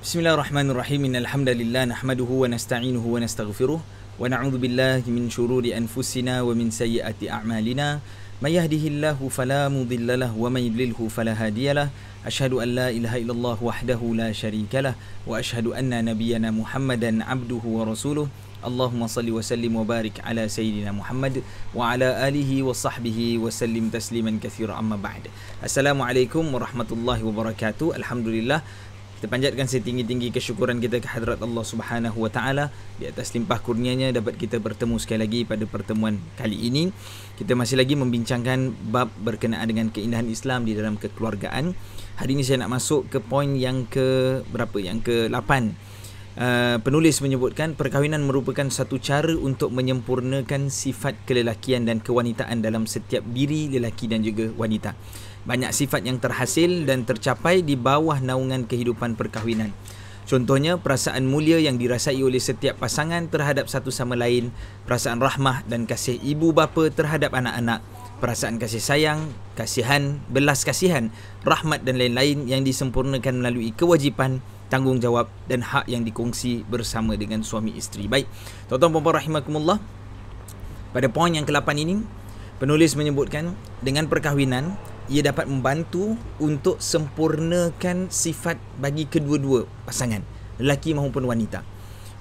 بسم الله الرحمن الرحيم إن الحمد لله نحمده ونستعينه ونستغفره ونعوذ بالله من شرور أنفسنا ومن سيئات أعمالنا من يهده الله فلا مضل له ومن يضلله فلا هادي له أشهد أن لا إله إلا الله وحده لا شريك له وأشهد أن نبينا محمدا عبده ورسوله اللهم صل وسلم وبارك على سيدنا محمد وعلى آله وصحبه وسلم تسليما كثيرا أما بعد السلام عليكم ورحمة الله وبركاته الحمد لله Kita panjatkan setinggi-tinggi kesyukuran kita ke hadrat Allah Subhanahu Wa di atas limpah kurnianya dapat kita bertemu sekali lagi pada pertemuan kali ini. Kita masih lagi membincangkan bab berkenaan dengan keindahan Islam di dalam kekeluargaan. Hari ini saya nak masuk ke poin yang ke berapa? Yang ke lapan. Uh, penulis menyebutkan perkahwinan merupakan satu cara untuk menyempurnakan sifat kelelakian dan kewanitaan dalam setiap diri lelaki dan juga wanita banyak sifat yang terhasil dan tercapai di bawah naungan kehidupan perkahwinan. Contohnya, perasaan mulia yang dirasai oleh setiap pasangan terhadap satu sama lain, perasaan rahmah dan kasih ibu bapa terhadap anak-anak, perasaan kasih sayang, kasihan, belas kasihan, rahmat dan lain-lain yang disempurnakan melalui kewajipan, tanggungjawab dan hak yang dikongsi bersama dengan suami isteri. Baik, tuan-tuan puan-puan rahimakumullah, pada poin yang ke-8 ini, penulis menyebutkan dengan perkahwinan, ia dapat membantu untuk sempurnakan sifat bagi kedua-dua pasangan lelaki maupun wanita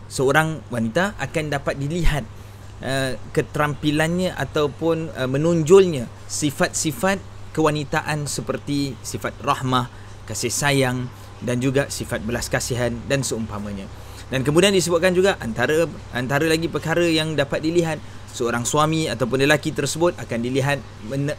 seorang wanita akan dapat dilihat uh, keterampilannya ataupun uh, menonjolnya sifat-sifat kewanitaan seperti sifat rahmah kasih sayang dan juga sifat belas kasihan dan seumpamanya dan kemudian disebutkan juga antara antara lagi perkara yang dapat dilihat seorang suami ataupun lelaki tersebut akan dilihat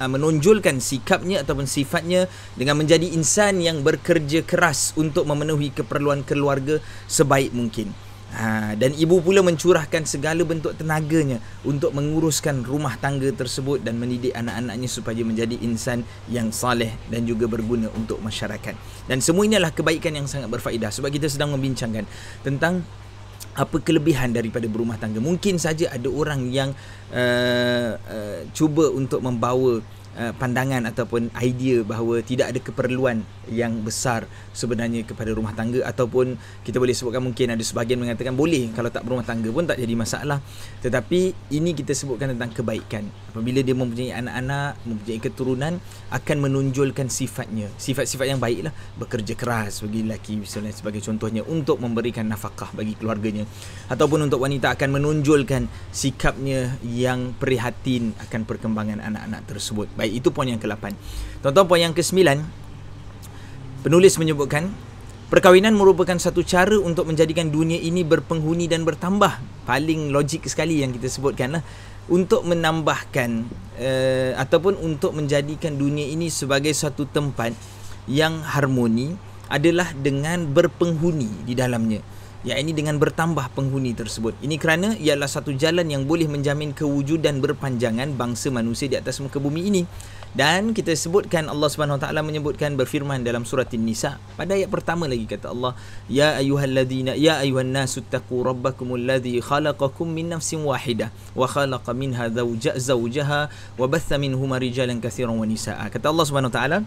ah, menonjolkan sikapnya ataupun sifatnya dengan menjadi insan yang bekerja keras untuk memenuhi keperluan keluarga sebaik mungkin. Ha, dan ibu pula mencurahkan segala bentuk tenaganya untuk menguruskan rumah tangga tersebut dan mendidik anak-anaknya supaya menjadi insan yang saleh dan juga berguna untuk masyarakat. Dan semua ini adalah kebaikan yang sangat berfaedah sebab kita sedang membincangkan tentang apa kelebihan daripada berumah tangga. Mungkin saja ada orang yang uh, uh, cuba untuk membawa Eh, pandangan ataupun idea bahawa tidak ada keperluan yang besar sebenarnya kepada rumah tangga ataupun kita boleh sebutkan mungkin ada sebahagian mengatakan boleh kalau tak berumah tangga pun tak jadi masalah tetapi ini kita sebutkan tentang kebaikan apabila dia mempunyai anak-anak mempunyai keturunan akan menonjolkan sifatnya sifat-sifat yang baiklah bekerja keras bagi lelaki misalnya sebagai contohnya untuk memberikan nafkah bagi keluarganya ataupun untuk wanita akan menonjolkan sikapnya yang prihatin akan perkembangan anak-anak tersebut Baik, itu poin yang ke-8. Tonton poin yang ke-9. Penulis menyebutkan, perkawinan merupakan satu cara untuk menjadikan dunia ini berpenghuni dan bertambah. Paling logik sekali yang kita sebutkan lah. Untuk menambahkan uh, ataupun untuk menjadikan dunia ini sebagai satu tempat yang harmoni adalah dengan berpenghuni di dalamnya. Ya ini dengan bertambah penghuni tersebut ini kerana ialah satu jalan yang boleh menjamin kewujudan berpanjangan bangsa manusia di atas muka bumi ini dan kita sebutkan Allah Subhanahu Wa Taala menyebutkan berfirman dalam surah nisa pada ayat pertama lagi kata Allah ya ayyuhalladzina ya ayyuhan nasu taqu rabbakum ladzi khalaqakum min nafsin wahidah wa khalaqa minha zawja zawjaha wa baththa minhumar rijalan katsiran wa nisaa kata Allah Subhanahu Wa Taala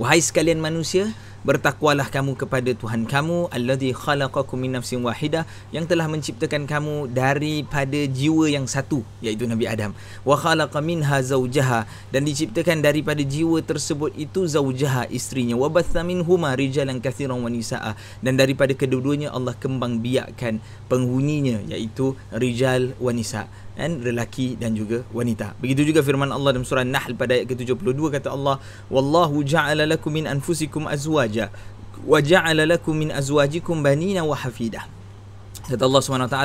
wahai sekalian manusia bertakwalah kamu kepada Tuhan kamu alladhi khalaqakum min nafsin wahidah yang telah menciptakan kamu daripada jiwa yang satu iaitu Nabi Adam wa khalaqa minha zaujaha dan diciptakan daripada jiwa tersebut itu zaujaha isterinya. wa batha minhuma rijalan kathiran wa nisaa dan daripada kedua-duanya Allah kembang biakkan penghuninya iaitu rijal wa nisaa dan lelaki dan juga wanita. Begitu juga firman Allah dalam surah nahl pada ayat ke-72 kata Allah, "Wallahu ja'ala lakum min anfusikum azwa azwaja waja'ala lakum min azwajikum banina wa hafidah kata Allah SWT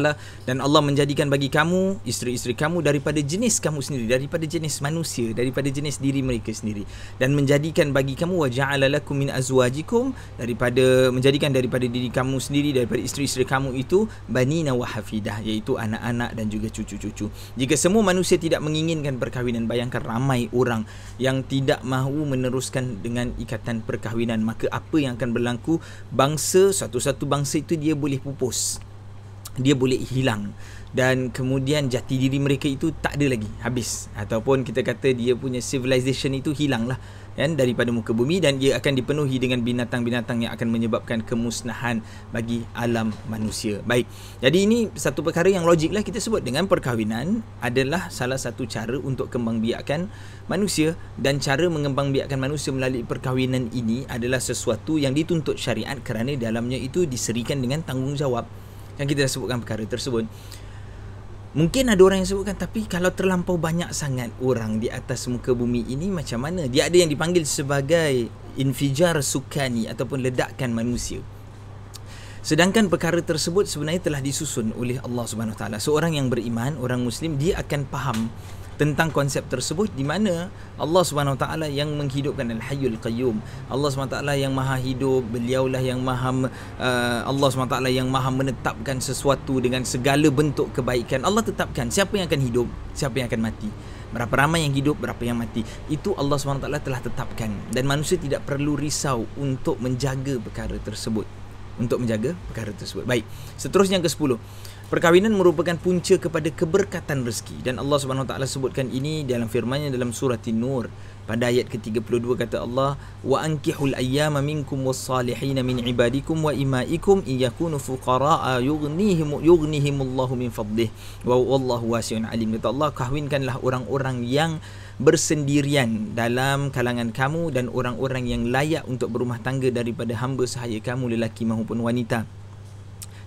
dan Allah menjadikan bagi kamu isteri-isteri kamu daripada jenis kamu sendiri daripada jenis manusia daripada jenis diri mereka sendiri dan menjadikan bagi kamu wa ja'ala lakum min azwajikum daripada menjadikan daripada diri kamu sendiri daripada isteri-isteri kamu itu bani wa hafidah iaitu anak-anak dan juga cucu-cucu jika semua manusia tidak menginginkan perkahwinan bayangkan ramai orang yang tidak mahu meneruskan dengan ikatan perkahwinan maka apa yang akan berlaku bangsa satu-satu bangsa itu dia boleh pupus dia boleh hilang dan kemudian jati diri mereka itu tak ada lagi habis ataupun kita kata dia punya civilization itu hilanglah kan daripada muka bumi dan dia akan dipenuhi dengan binatang-binatang yang akan menyebabkan kemusnahan bagi alam manusia. Baik. Jadi ini satu perkara yang logiklah kita sebut dengan perkahwinan adalah salah satu cara untuk kembangbiakkan manusia dan cara mengembangbiakkan manusia melalui perkahwinan ini adalah sesuatu yang dituntut syariat kerana dalamnya itu diserikan dengan tanggungjawab. Kan kita dah sebutkan perkara tersebut Mungkin ada orang yang sebutkan Tapi kalau terlampau banyak sangat orang Di atas muka bumi ini macam mana Dia ada yang dipanggil sebagai Infijar sukani Ataupun ledakan manusia Sedangkan perkara tersebut sebenarnya telah disusun oleh Allah Subhanahu Taala. Seorang yang beriman, orang muslim dia akan faham tentang konsep tersebut di mana Allah Subhanahu taala yang menghidupkan al hayyul qayyum Allah Subhanahu taala yang maha hidup beliaulah yang maha uh, Allah Subhanahu taala yang maha menetapkan sesuatu dengan segala bentuk kebaikan Allah tetapkan siapa yang akan hidup siapa yang akan mati berapa ramai yang hidup berapa yang mati itu Allah Subhanahu telah tetapkan dan manusia tidak perlu risau untuk menjaga perkara tersebut untuk menjaga perkara tersebut. Baik, seterusnya yang ke-10. Perkahwinan merupakan punca kepada keberkatan rezeki dan Allah Subhanahu Wa Taala sebutkan ini dalam firman-Nya dalam surah An-Nur pada ayat ke-32 kata Allah wa ankihul ayyama minkum was-salihin min ibadikum wa imaikum in yakunu fuqara'a yughnihim yughnihimullahu min fadlihi wa wallahu wasi'un 'alim. Kata Allah kahwinkanlah orang-orang yang bersendirian dalam kalangan kamu dan orang-orang yang layak untuk berumah tangga daripada hamba sahaya kamu lelaki maupun wanita.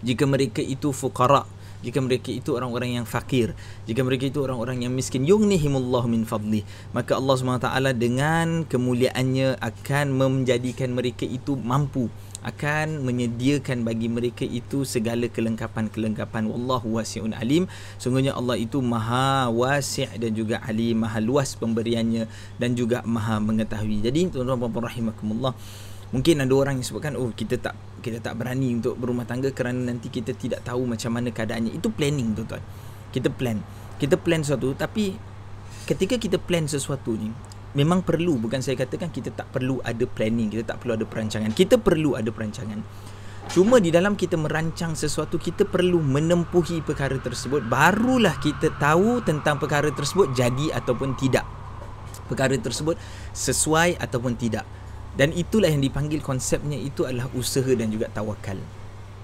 Jika mereka itu fukara, jika mereka itu orang-orang yang fakir, jika mereka itu orang-orang yang miskin, yughnihimullah min fadlih. Maka Allah Subhanahu taala dengan kemuliaannya akan menjadikan mereka itu mampu akan menyediakan bagi mereka itu segala kelengkapan-kelengkapan wallahu wasiun alim sungguhnya Allah itu maha wasi' dan juga alim maha luas pemberiannya dan juga maha mengetahui jadi tuan-tuan puan-puan rahimakumullah mungkin ada orang yang sebutkan oh kita tak kita tak berani untuk berumah tangga kerana nanti kita tidak tahu macam mana keadaannya itu planning tuan-tuan kita plan kita plan sesuatu tapi ketika kita plan sesuatu ni memang perlu bukan saya katakan kita tak perlu ada planning kita tak perlu ada perancangan kita perlu ada perancangan cuma di dalam kita merancang sesuatu kita perlu menempuhi perkara tersebut barulah kita tahu tentang perkara tersebut jadi ataupun tidak perkara tersebut sesuai ataupun tidak dan itulah yang dipanggil konsepnya itu adalah usaha dan juga tawakal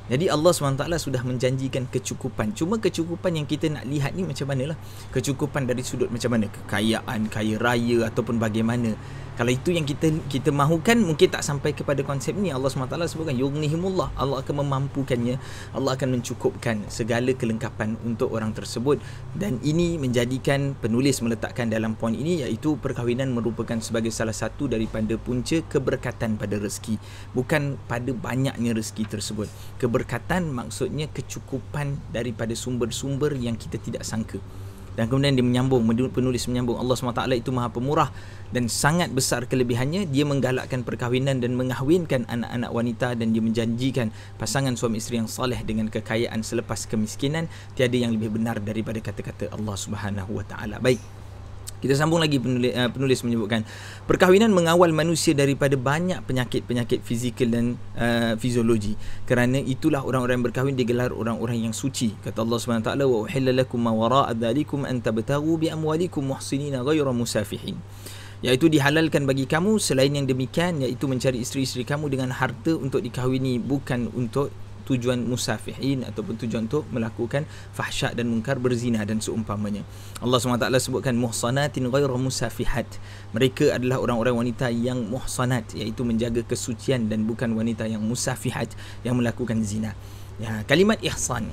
jadi Allah SWT sudah menjanjikan kecukupan Cuma kecukupan yang kita nak lihat ni macam mana lah? Kecukupan dari sudut macam mana Kekayaan, kaya raya ataupun bagaimana kalau itu yang kita kita mahukan mungkin tak sampai kepada konsep ni Allah SWT sebutkan yughnihimullah Allah akan memampukannya Allah akan mencukupkan segala kelengkapan untuk orang tersebut dan ini menjadikan penulis meletakkan dalam poin ini iaitu perkahwinan merupakan sebagai salah satu daripada punca keberkatan pada rezeki bukan pada banyaknya rezeki tersebut keberkatan maksudnya kecukupan daripada sumber-sumber yang kita tidak sangka dan kemudian dia menyambung penulis menyambung Allah SWT itu maha pemurah dan sangat besar kelebihannya dia menggalakkan perkahwinan dan mengahwinkan anak-anak wanita dan dia menjanjikan pasangan suami isteri yang soleh dengan kekayaan selepas kemiskinan tiada yang lebih benar daripada kata-kata Allah Subhanahu wa taala baik kita sambung lagi penulis, uh, eh, penulis menyebutkan perkahwinan mengawal manusia daripada banyak penyakit-penyakit fizikal dan uh, eh, fiziologi. Kerana itulah orang-orang yang berkahwin digelar orang-orang yang suci. Kata Allah S.W.T. wa uhillalakum ma wara'a dhalikum anta tabtaghu bi amwalikum muhsinina ghayra musafihin. Iaitu dihalalkan bagi kamu selain yang demikian iaitu mencari isteri-isteri kamu dengan harta untuk dikahwini bukan untuk tujuan musafihin ataupun tujuan untuk melakukan fahsyat dan mungkar berzina dan seumpamanya. Allah SWT sebutkan muhsanatin ghairu musafihat. Mereka adalah orang-orang wanita yang muhsanat iaitu menjaga kesucian dan bukan wanita yang musafihat yang melakukan zina. Ya, kalimat ihsan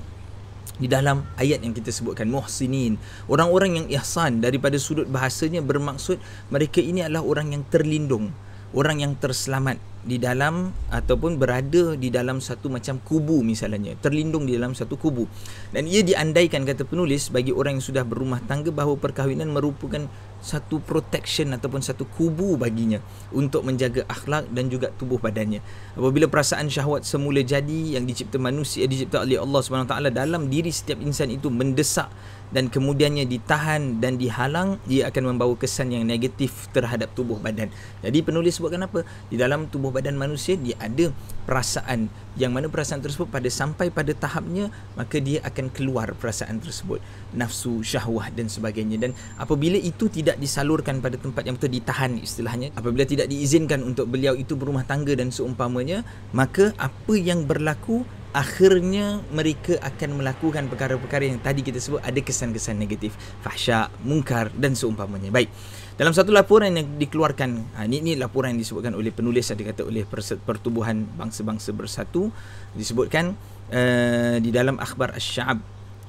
di dalam ayat yang kita sebutkan muhsinin orang-orang yang ihsan daripada sudut bahasanya bermaksud mereka ini adalah orang yang terlindung orang yang terselamat di dalam ataupun berada di dalam satu macam kubu misalnya terlindung di dalam satu kubu dan ia diandaikan kata penulis bagi orang yang sudah berumah tangga bahawa perkahwinan merupakan satu protection ataupun satu kubu baginya untuk menjaga akhlak dan juga tubuh badannya apabila perasaan syahwat semula jadi yang dicipta manusia dicipta oleh Allah swt dalam diri setiap insan itu mendesak dan kemudiannya ditahan dan dihalang ia akan membawa kesan yang negatif terhadap tubuh badan. Jadi penulis buat kenapa? Di dalam tubuh badan manusia dia ada perasaan yang mana perasaan tersebut pada sampai pada tahapnya maka dia akan keluar perasaan tersebut nafsu syahwah dan sebagainya dan apabila itu tidak disalurkan pada tempat yang betul ditahan istilahnya apabila tidak diizinkan untuk beliau itu berumah tangga dan seumpamanya maka apa yang berlaku akhirnya mereka akan melakukan perkara-perkara yang tadi kita sebut ada kesan-kesan negatif fahsyah mungkar dan seumpamanya baik dalam satu laporan yang dikeluarkan ini, ha, ini laporan yang disebutkan oleh penulis ada kata oleh pertubuhan bangsa-bangsa bersatu disebutkan uh, di dalam akhbar asy-sya'ab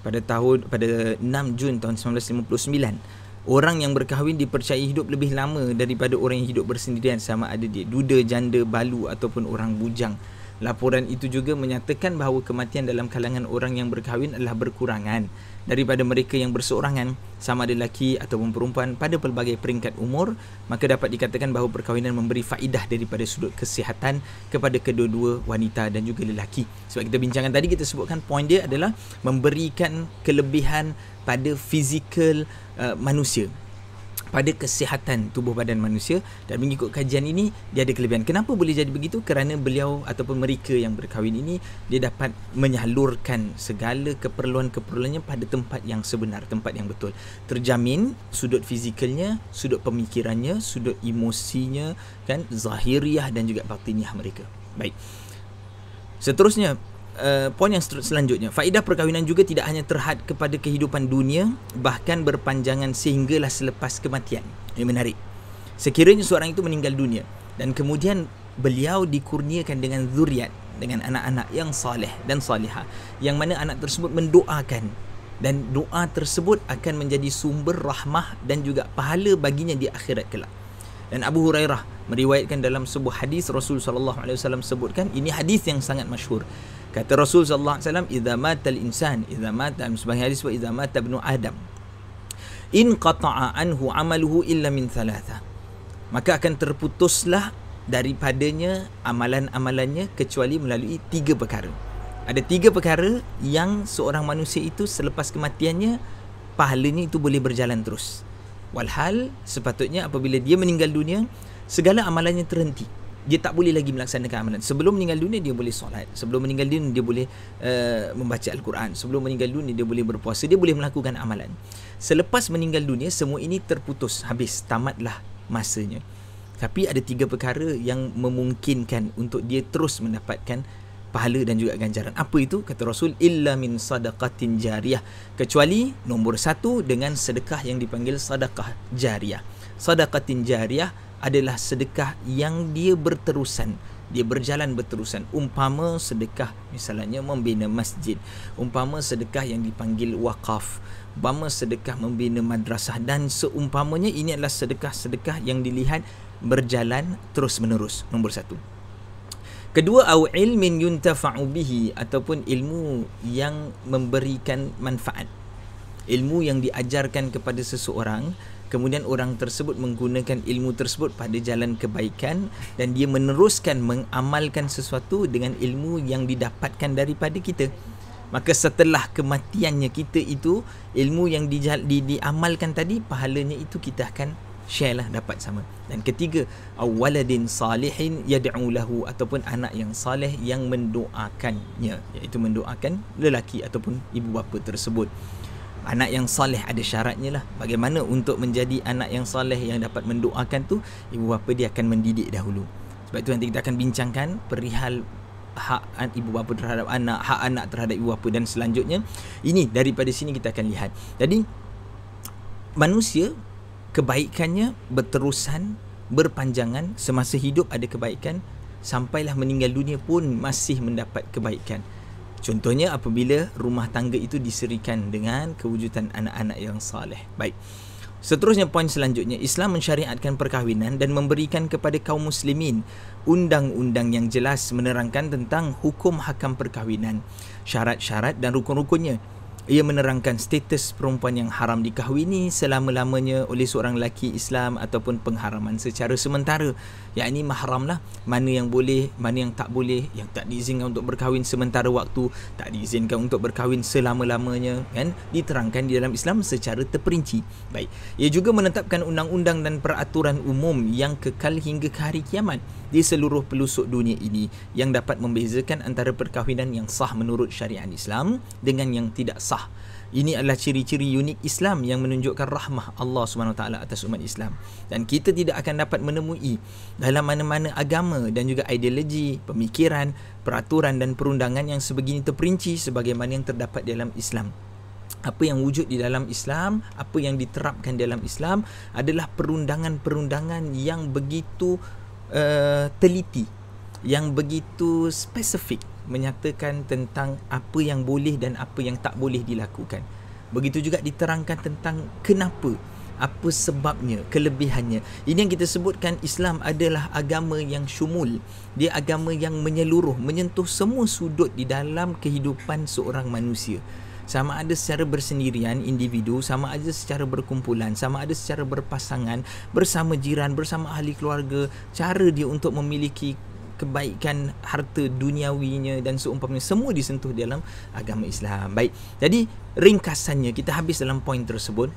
pada tahun pada 6 Jun tahun 1959 Orang yang berkahwin dipercayai hidup lebih lama daripada orang yang hidup bersendirian sama ada dia duda, janda, balu ataupun orang bujang. Laporan itu juga menyatakan bahawa kematian dalam kalangan orang yang berkahwin adalah berkurangan daripada mereka yang berseorangan sama ada lelaki ataupun perempuan pada pelbagai peringkat umur maka dapat dikatakan bahawa perkahwinan memberi faedah daripada sudut kesihatan kepada kedua-dua wanita dan juga lelaki sebab kita bincangkan tadi kita sebutkan poin dia adalah memberikan kelebihan pada fizikal uh, manusia pada kesihatan tubuh badan manusia dan mengikut kajian ini dia ada kelebihan. Kenapa boleh jadi begitu? Kerana beliau ataupun mereka yang berkahwin ini dia dapat menyalurkan segala keperluan-keperluannya pada tempat yang sebenar, tempat yang betul. Terjamin sudut fizikalnya, sudut pemikirannya, sudut emosinya kan zahiriah dan juga batiniah mereka. Baik. Seterusnya Eh, poin yang selanjutnya faedah perkahwinan juga tidak hanya terhad kepada kehidupan dunia bahkan berpanjangan sehinggalah selepas kematian ini menarik sekiranya seorang itu meninggal dunia dan kemudian beliau dikurniakan dengan zuriat dengan anak-anak yang saleh dan saliha yang mana anak tersebut mendoakan dan doa tersebut akan menjadi sumber rahmah dan juga pahala baginya di akhirat kelak dan Abu Hurairah meriwayatkan dalam sebuah hadis Rasulullah SAW sebutkan ini hadis yang sangat masyhur Kata Rasul sallallahu alaihi wasallam idza matal insan idza mata sebagai hadis wa idza mata ibnu adam in qata'a anhu amaluhu illa min thalatha maka akan terputuslah daripadanya amalan-amalannya kecuali melalui tiga perkara ada tiga perkara yang seorang manusia itu selepas kematiannya pahalanya itu boleh berjalan terus walhal sepatutnya apabila dia meninggal dunia segala amalannya terhenti dia tak boleh lagi melaksanakan amalan. Sebelum meninggal dunia dia boleh solat, sebelum meninggal dunia dia boleh uh, membaca al-Quran, sebelum meninggal dunia dia boleh berpuasa, dia boleh melakukan amalan. Selepas meninggal dunia semua ini terputus, habis, tamatlah masanya. Tapi ada tiga perkara yang memungkinkan untuk dia terus mendapatkan pahala dan juga ganjaran. Apa itu? Kata Rasul, illa min sadaqatin jariyah. Kecuali nombor satu dengan sedekah yang dipanggil sadaqah jariyah. Sadaqatin jariyah adalah sedekah yang dia berterusan dia berjalan berterusan umpama sedekah misalnya membina masjid umpama sedekah yang dipanggil wakaf umpama sedekah membina madrasah dan seumpamanya ini adalah sedekah-sedekah yang dilihat berjalan terus menerus nombor satu kedua au ilmin yuntafa'u bihi ataupun ilmu yang memberikan manfaat ilmu yang diajarkan kepada seseorang uh, kemudian orang tersebut menggunakan ilmu tersebut pada jalan kebaikan dan dia meneruskan mengamalkan sesuatu dengan ilmu yang didapatkan daripada kita maka setelah kematiannya kita itu ilmu yang di, di, diamalkan tadi pahalanya itu kita akan share lah dapat sama dan ketiga awaladin salihin yad'u ataupun anak yang saleh yang mendoakannya iaitu mendoakan lelaki ataupun ibu bapa tersebut anak yang soleh ada syaratnya lah bagaimana untuk menjadi anak yang soleh yang dapat mendoakan tu ibu bapa dia akan mendidik dahulu sebab tu nanti kita akan bincangkan perihal hak ibu bapa terhadap anak hak anak terhadap ibu bapa dan selanjutnya ini daripada sini kita akan lihat jadi manusia kebaikannya berterusan berpanjangan semasa hidup ada kebaikan sampailah meninggal dunia pun masih mendapat kebaikan Contohnya apabila rumah tangga itu diserikan dengan kewujudan anak-anak yang saleh. Baik. Seterusnya poin selanjutnya Islam mensyariatkan perkahwinan dan memberikan kepada kaum muslimin undang-undang yang jelas menerangkan tentang hukum hakam perkahwinan, syarat-syarat dan rukun-rukunnya. Ia menerangkan status perempuan yang haram dikahwini selama-lamanya oleh seorang lelaki Islam ataupun pengharaman secara sementara yang ini mahram lah mana yang boleh mana yang tak boleh yang tak diizinkan untuk berkahwin sementara waktu tak diizinkan untuk berkahwin selama-lamanya kan diterangkan di dalam Islam secara terperinci baik ia juga menetapkan undang-undang dan peraturan umum yang kekal hingga ke hari kiamat di seluruh pelusuk dunia ini yang dapat membezakan antara perkahwinan yang sah menurut syariat Islam dengan yang tidak sah ini adalah ciri-ciri unik Islam yang menunjukkan rahmah Allah SWT atas umat Islam. Dan kita tidak akan dapat menemui dalam mana-mana agama dan juga ideologi, pemikiran, peraturan dan perundangan yang sebegini terperinci sebagaimana yang terdapat dalam Islam. Apa yang wujud di dalam Islam, apa yang diterapkan dalam Islam adalah perundangan-perundangan yang begitu uh, teliti, yang begitu spesifik menyatakan tentang apa yang boleh dan apa yang tak boleh dilakukan. Begitu juga diterangkan tentang kenapa, apa sebabnya, kelebihannya. Ini yang kita sebutkan Islam adalah agama yang syumul. Dia agama yang menyeluruh, menyentuh semua sudut di dalam kehidupan seorang manusia. Sama ada secara bersendirian individu, sama ada secara berkumpulan, sama ada secara berpasangan, bersama jiran, bersama ahli keluarga, cara dia untuk memiliki kebaikan harta duniawinya dan seumpamanya semua disentuh dalam agama Islam. Baik. Jadi ringkasannya kita habis dalam poin tersebut.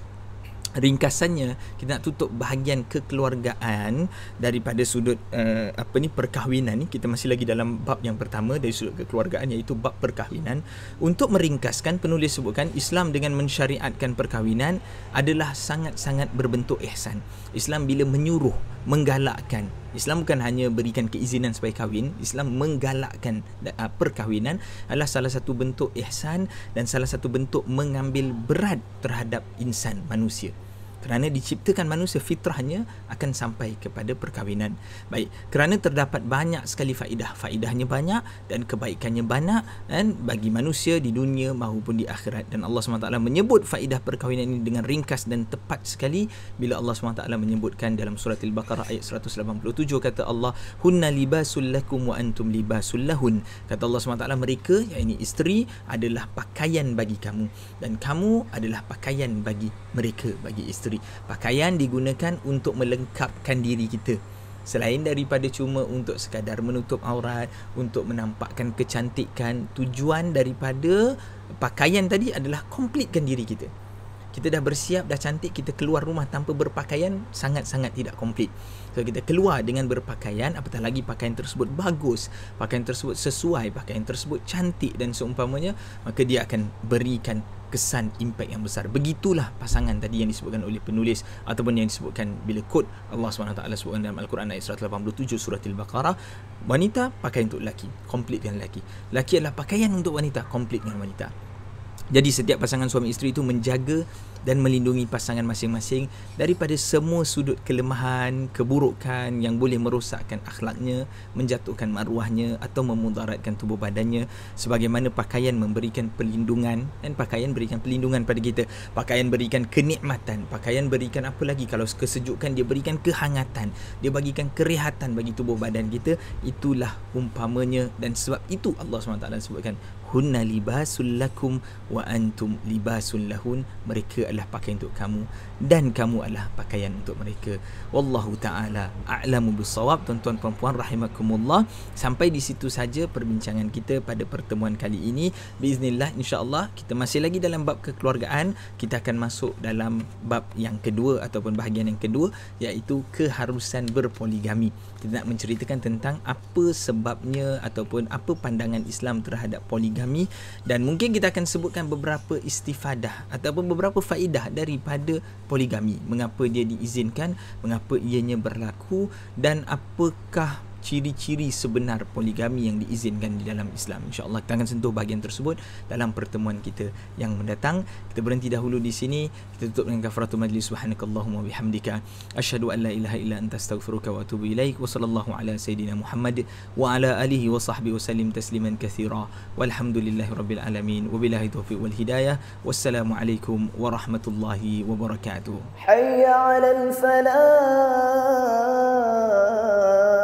Ringkasannya kita nak tutup bahagian kekeluargaan daripada sudut uh, apa ni perkahwinan ni kita masih lagi dalam bab yang pertama dari sudut kekeluargaan iaitu bab perkahwinan untuk meringkaskan penulis sebutkan Islam dengan mensyariatkan perkahwinan adalah sangat-sangat berbentuk ihsan Islam bila menyuruh menggalakkan Islam bukan hanya berikan keizinan supaya kahwin Islam menggalakkan uh, perkahwinan adalah salah satu bentuk ihsan dan salah satu bentuk mengambil berat terhadap insan manusia kerana diciptakan manusia fitrahnya akan sampai kepada perkahwinan. Baik, kerana terdapat banyak sekali faedah. Faedahnya banyak dan kebaikannya banyak kan bagi manusia di dunia maupun di akhirat. Dan Allah SWT menyebut faedah perkahwinan ini dengan ringkas dan tepat sekali bila Allah SWT menyebutkan dalam surah Al-Baqarah ayat 187 kata Allah Hunna libasul lakum wa antum libasul lahun. Kata Allah SWT mereka, yang ini isteri adalah pakaian bagi kamu dan kamu adalah pakaian bagi mereka, bagi isteri diri. Pakaian digunakan untuk melengkapkan diri kita. Selain daripada cuma untuk sekadar menutup aurat, untuk menampakkan kecantikan, tujuan daripada pakaian tadi adalah komplitkan diri kita. Kita dah bersiap, dah cantik, kita keluar rumah tanpa berpakaian sangat-sangat tidak komplit. So kita keluar dengan berpakaian, apatah lagi pakaian tersebut bagus, pakaian tersebut sesuai, pakaian tersebut cantik dan seumpamanya, maka dia akan berikan kesan impact yang besar begitulah pasangan tadi yang disebutkan oleh penulis ataupun yang disebutkan bila kod Allah SWT sebutkan dalam Al-Quran ayat 187 surah Al-Baqarah wanita pakai untuk lelaki komplit dengan lelaki lelaki adalah pakaian untuk wanita komplit dengan wanita jadi setiap pasangan suami isteri itu menjaga dan melindungi pasangan masing-masing daripada semua sudut kelemahan, keburukan yang boleh merosakkan akhlaknya, menjatuhkan maruahnya atau memudaratkan tubuh badannya sebagaimana pakaian memberikan perlindungan dan pakaian berikan perlindungan pada kita. Pakaian berikan kenikmatan, pakaian berikan apa lagi kalau kesejukan dia berikan kehangatan, dia bagikan kerehatan bagi tubuh badan kita, itulah umpamanya dan sebab itu Allah SWT sebutkan hunna libasul lakum wa antum libasul lahun mereka adalah pakaian untuk kamu dan kamu adalah pakaian untuk mereka wallahu taala a'lamu bisawab tuan-tuan puan-puan rahimakumullah sampai di situ saja perbincangan kita pada pertemuan kali ini biiznillah insyaallah kita masih lagi dalam bab kekeluargaan kita akan masuk dalam bab yang kedua ataupun bahagian yang kedua iaitu keharusan berpoligami kita nak menceritakan tentang apa sebabnya ataupun apa pandangan Islam terhadap poligami kami dan mungkin kita akan sebutkan beberapa istifadah ataupun beberapa faedah daripada poligami. Mengapa dia diizinkan, mengapa ianya berlaku dan apakah ciri-ciri sebenar poligami yang diizinkan di dalam Islam. InsyaAllah kita akan sentuh bahagian tersebut dalam pertemuan kita yang mendatang. Kita berhenti dahulu di sini. Kita tutup dengan kafaratul majlis. Subhanakallahumma bihamdika. Ashadu an ilaha illa anta astaghfiruka wa atubu ilaik. Wa sallallahu ala sayyidina Muhammad wa ala alihi wa sahbihi wa tasliman kathira. Walhamdulillahi alamin. Wa bilahi taufiq wal hidayah. Wassalamualaikum warahmatullahi wabarakatuh. Hayya ala al